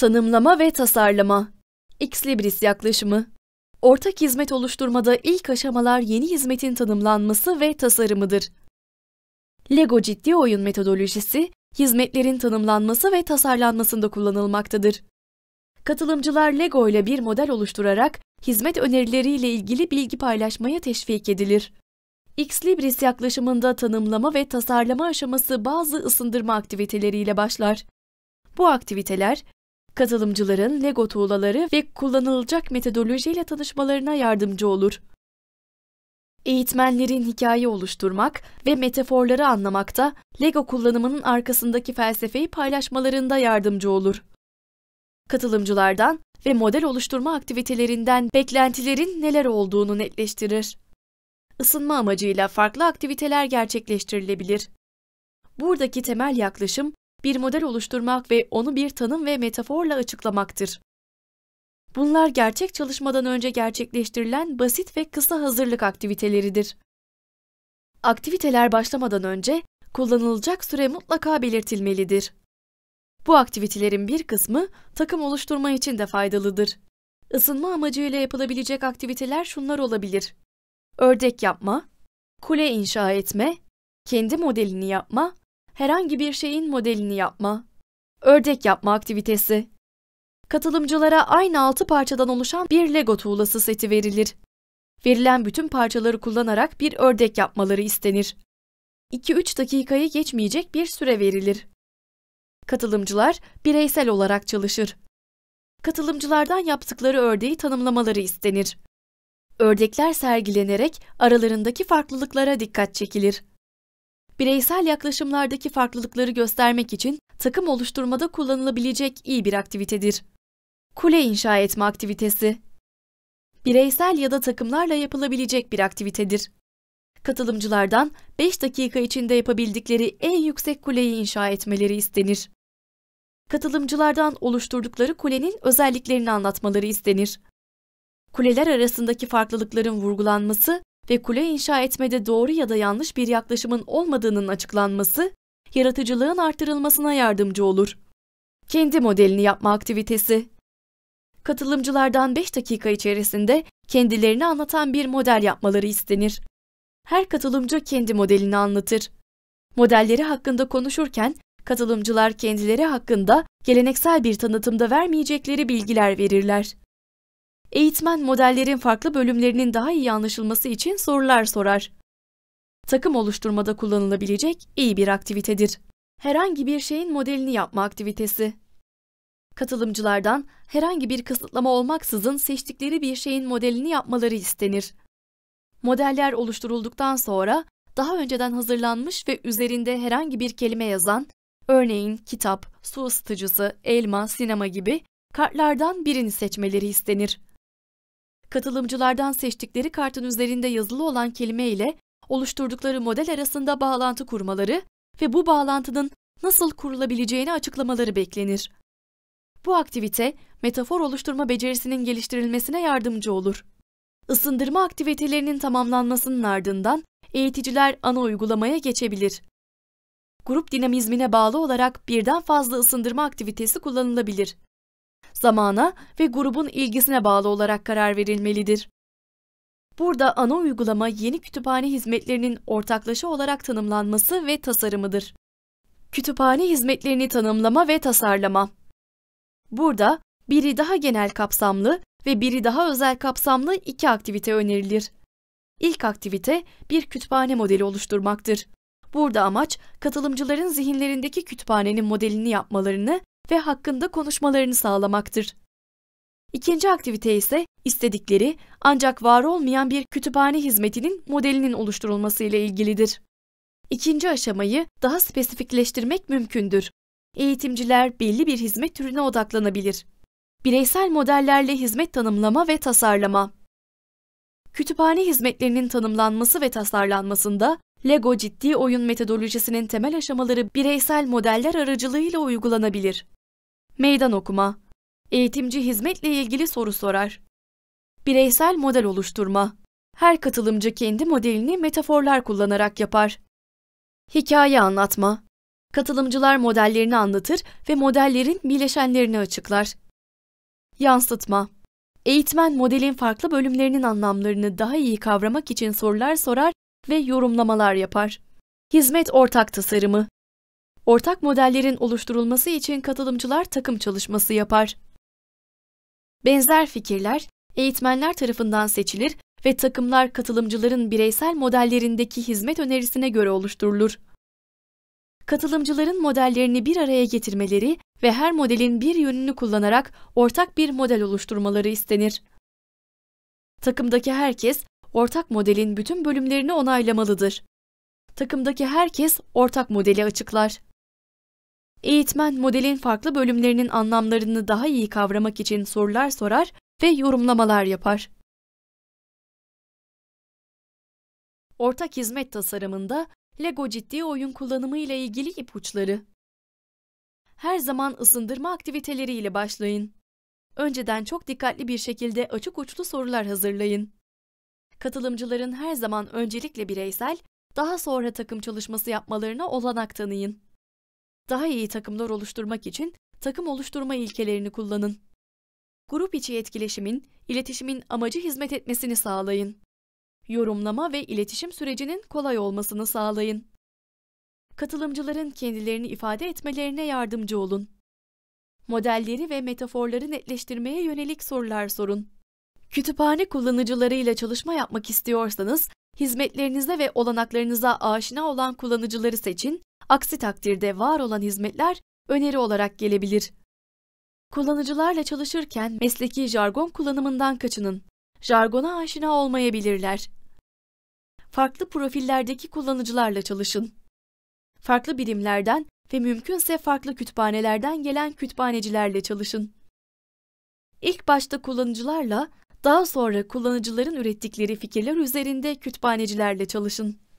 Tanımlama ve tasarlama. X-Libris yaklaşımı. Ortak hizmet oluşturmada ilk aşamalar yeni hizmetin tanımlanması ve tasarımıdır. Lego ciddi oyun metodolojisi, hizmetlerin tanımlanması ve tasarlanmasında kullanılmaktadır. Katılımcılar Lego ile bir model oluşturarak hizmet önerileriyle ilgili bilgi paylaşmaya teşvik edilir. X-Libris yaklaşımında tanımlama ve tasarlama aşaması bazı ısındırma aktiviteleriyle başlar. Bu aktiviteler Katılımcıların Lego tuğlaları ve kullanılacak metodolojiyle tanışmalarına yardımcı olur. Eğitmenlerin hikaye oluşturmak ve metaforları anlamakta Lego kullanımının arkasındaki felsefeyi paylaşmalarında yardımcı olur. Katılımcılardan ve model oluşturma aktivitelerinden beklentilerin neler olduğunu netleştirir. Isınma amacıyla farklı aktiviteler gerçekleştirilebilir. Buradaki temel yaklaşım bir model oluşturmak ve onu bir tanım ve metaforla açıklamaktır. Bunlar gerçek çalışmadan önce gerçekleştirilen basit ve kısa hazırlık aktiviteleridir. Aktiviteler başlamadan önce kullanılacak süre mutlaka belirtilmelidir. Bu aktivitelerin bir kısmı takım oluşturma için de faydalıdır. Isınma amacıyla yapılabilecek aktiviteler şunlar olabilir. Ördek yapma, kule inşa etme, kendi modelini yapma herhangi bir şeyin modelini yapma, ördek yapma aktivitesi. Katılımcılara aynı altı parçadan oluşan bir Lego tuğlası seti verilir. Verilen bütün parçaları kullanarak bir ördek yapmaları istenir. 2-3 dakikayı geçmeyecek bir süre verilir. Katılımcılar bireysel olarak çalışır. Katılımcılardan yaptıkları ördeği tanımlamaları istenir. Ördekler sergilenerek aralarındaki farklılıklara dikkat çekilir bireysel yaklaşımlardaki farklılıkları göstermek için takım oluşturmada kullanılabilecek iyi bir aktivitedir. Kule inşa etme aktivitesi Bireysel ya da takımlarla yapılabilecek bir aktivitedir. Katılımcılardan 5 dakika içinde yapabildikleri en yüksek kuleyi inşa etmeleri istenir. Katılımcılardan oluşturdukları kulenin özelliklerini anlatmaları istenir. Kuleler arasındaki farklılıkların vurgulanması ve kule inşa etmede doğru ya da yanlış bir yaklaşımın olmadığının açıklanması, yaratıcılığın artırılmasına yardımcı olur. Kendi modelini yapma aktivitesi Katılımcılardan 5 dakika içerisinde kendilerini anlatan bir model yapmaları istenir. Her katılımcı kendi modelini anlatır. Modelleri hakkında konuşurken katılımcılar kendileri hakkında geleneksel bir tanıtımda vermeyecekleri bilgiler verirler. Eğitmen modellerin farklı bölümlerinin daha iyi anlaşılması için sorular sorar. Takım oluşturmada kullanılabilecek iyi bir aktivitedir. Herhangi bir şeyin modelini yapma aktivitesi. Katılımcılardan herhangi bir kısıtlama olmaksızın seçtikleri bir şeyin modelini yapmaları istenir. Modeller oluşturulduktan sonra daha önceden hazırlanmış ve üzerinde herhangi bir kelime yazan, örneğin kitap, su ısıtıcısı, elma, sinema gibi kartlardan birini seçmeleri istenir katılımcılardan seçtikleri kartın üzerinde yazılı olan kelime ile oluşturdukları model arasında bağlantı kurmaları ve bu bağlantının nasıl kurulabileceğini açıklamaları beklenir. Bu aktivite, metafor oluşturma becerisinin geliştirilmesine yardımcı olur. Isındırma aktivitelerinin tamamlanmasının ardından eğiticiler ana uygulamaya geçebilir. Grup dinamizmine bağlı olarak birden fazla ısındırma aktivitesi kullanılabilir zamana ve grubun ilgisine bağlı olarak karar verilmelidir. Burada ana uygulama yeni kütüphane hizmetlerinin ortaklaşa olarak tanımlanması ve tasarımıdır. Kütüphane hizmetlerini tanımlama ve tasarlama. Burada biri daha genel kapsamlı ve biri daha özel kapsamlı iki aktivite önerilir. İlk aktivite bir kütüphane modeli oluşturmaktır. Burada amaç katılımcıların zihinlerindeki kütüphanenin modelini yapmalarını ve hakkında konuşmalarını sağlamaktır. İkinci aktivite ise istedikleri ancak var olmayan bir kütüphane hizmetinin modelinin oluşturulması ile ilgilidir. İkinci aşamayı daha spesifikleştirmek mümkündür. Eğitimciler belli bir hizmet türüne odaklanabilir. Bireysel modellerle hizmet tanımlama ve tasarlama. Kütüphane hizmetlerinin tanımlanması ve tasarlanmasında Lego ciddi oyun metodolojisinin temel aşamaları bireysel modeller aracılığıyla uygulanabilir meydan okuma, eğitimci hizmetle ilgili soru sorar. Bireysel model oluşturma, her katılımcı kendi modelini metaforlar kullanarak yapar. Hikaye anlatma, katılımcılar modellerini anlatır ve modellerin bileşenlerini açıklar. Yansıtma, eğitmen modelin farklı bölümlerinin anlamlarını daha iyi kavramak için sorular sorar ve yorumlamalar yapar. Hizmet ortak tasarımı, Ortak modellerin oluşturulması için katılımcılar takım çalışması yapar. Benzer fikirler eğitmenler tarafından seçilir ve takımlar katılımcıların bireysel modellerindeki hizmet önerisine göre oluşturulur. Katılımcıların modellerini bir araya getirmeleri ve her modelin bir yönünü kullanarak ortak bir model oluşturmaları istenir. Takımdaki herkes ortak modelin bütün bölümlerini onaylamalıdır. Takımdaki herkes ortak modeli açıklar. Eğitmen modelin farklı bölümlerinin anlamlarını daha iyi kavramak için sorular sorar ve yorumlamalar yapar. Ortak hizmet tasarımında Lego ciddi oyun kullanımı ile ilgili ipuçları. Her zaman ısındırma aktiviteleri ile başlayın. Önceden çok dikkatli bir şekilde açık uçlu sorular hazırlayın. Katılımcıların her zaman öncelikle bireysel, daha sonra takım çalışması yapmalarına olanak tanıyın. Daha iyi takımlar oluşturmak için takım oluşturma ilkelerini kullanın. Grup içi etkileşimin, iletişimin amacı hizmet etmesini sağlayın. Yorumlama ve iletişim sürecinin kolay olmasını sağlayın. Katılımcıların kendilerini ifade etmelerine yardımcı olun. Modelleri ve metaforları netleştirmeye yönelik sorular sorun. Kütüphane kullanıcılarıyla çalışma yapmak istiyorsanız, hizmetlerinize ve olanaklarınıza aşina olan kullanıcıları seçin Aksi takdirde var olan hizmetler öneri olarak gelebilir. Kullanıcılarla çalışırken mesleki jargon kullanımından kaçının. Jargona aşina olmayabilirler. Farklı profillerdeki kullanıcılarla çalışın. Farklı birimlerden ve mümkünse farklı kütüphanelerden gelen kütüphanecilerle çalışın. İlk başta kullanıcılarla, daha sonra kullanıcıların ürettikleri fikirler üzerinde kütüphanecilerle çalışın.